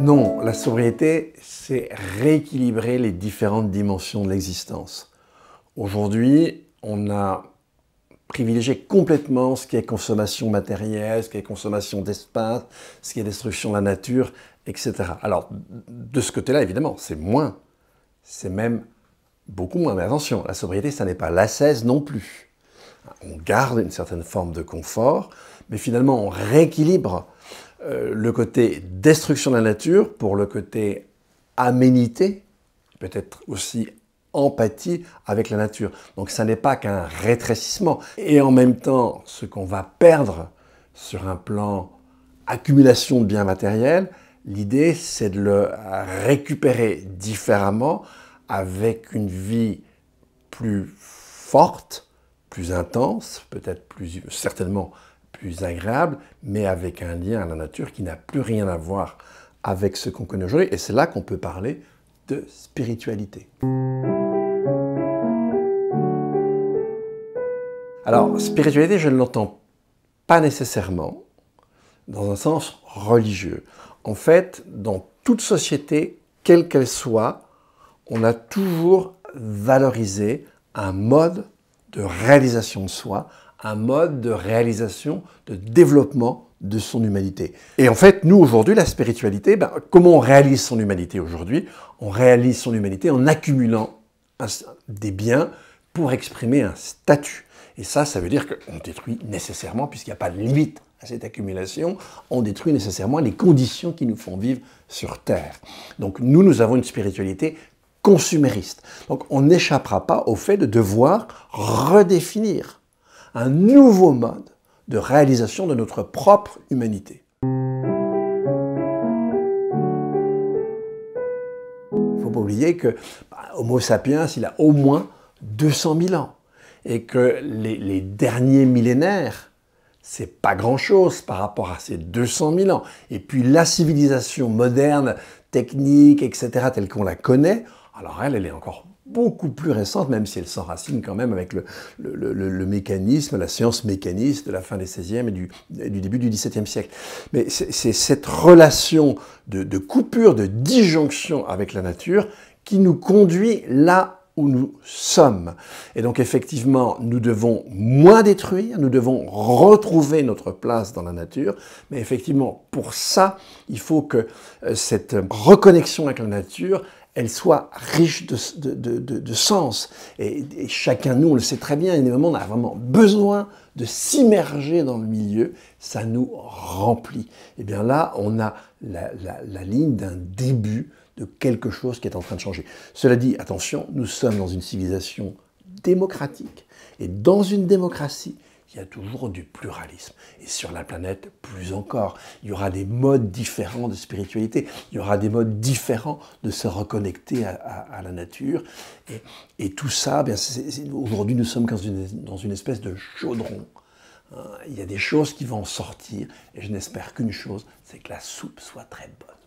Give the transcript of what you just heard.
Non, la sobriété, c'est rééquilibrer les différentes dimensions de l'existence. Aujourd'hui, on a privilégié complètement ce qui est consommation matérielle, ce qui est consommation d'espace, ce qui est destruction de la nature, etc. Alors, de ce côté-là, évidemment, c'est moins. C'est même beaucoup moins. Mais attention, la sobriété, ça n'est pas l'assaise non plus. On garde une certaine forme de confort, mais finalement, on rééquilibre euh, le côté destruction de la nature pour le côté aménité, peut-être aussi empathie avec la nature. Donc ça n'est pas qu'un rétrécissement. Et en même temps, ce qu'on va perdre sur un plan accumulation de biens matériels, l'idée c'est de le récupérer différemment avec une vie plus forte, plus intense, peut-être plus certainement plus agréable, mais avec un lien à la nature qui n'a plus rien à voir avec ce qu'on connaît aujourd'hui. Et c'est là qu'on peut parler de spiritualité. Alors, spiritualité, je ne l'entends pas nécessairement dans un sens religieux. En fait, dans toute société, quelle qu'elle soit, on a toujours valorisé un mode de réalisation de soi, un mode de réalisation, de développement de son humanité. Et en fait, nous, aujourd'hui, la spiritualité, ben, comment on réalise son humanité aujourd'hui On réalise son humanité en accumulant des biens pour exprimer un statut. Et ça, ça veut dire qu'on détruit nécessairement, puisqu'il n'y a pas de limite à cette accumulation, on détruit nécessairement les conditions qui nous font vivre sur Terre. Donc nous, nous avons une spiritualité consumériste. Donc on n'échappera pas au fait de devoir redéfinir un nouveau mode de réalisation de notre propre humanité. Il faut pas oublier que bah, Homo sapiens, il a au moins 200 000 ans et que les, les derniers millénaires, c'est pas grand-chose par rapport à ces 200 000 ans. Et puis la civilisation moderne, technique, etc., telle qu'on la connaît, alors elle, elle est encore beaucoup plus récente, même si elle s'enracine quand même avec le, mécanisme, la science mécaniste de la fin des 16e et du, du début du XVIIe siècle. Mais c'est cette relation de, de coupure, de disjonction avec la nature qui nous conduit là où nous sommes. Et donc effectivement, nous devons moins détruire, nous devons retrouver notre place dans la nature, mais effectivement, pour ça, il faut que euh, cette reconnexion avec la nature elle soit riche de, sens. Et, chacun, nous, on le sait très bien, il y a des moments on a vraiment besoin de s'immerger dans le milieu, ça nous remplit. Et eh bien là, on a la ligne d'un début de quelque chose qui est en train de changer. Cela dit, attention, nous sommes dans une civilisation démocratique, et dans une démocratie, il y a toujours du pluralisme. Et sur la planète, plus encore. Il y aura des modes différents de spiritualité, il y aura des modes différents de se reconnecter à, la nature. Et, tout ça, aujourd'hui, nous sommes dans une, dans une, espèce de chaudron. Hein, il y a des choses qui vont en sortir, et je n'espère qu'une chose, c'est que la soupe soit très bonne.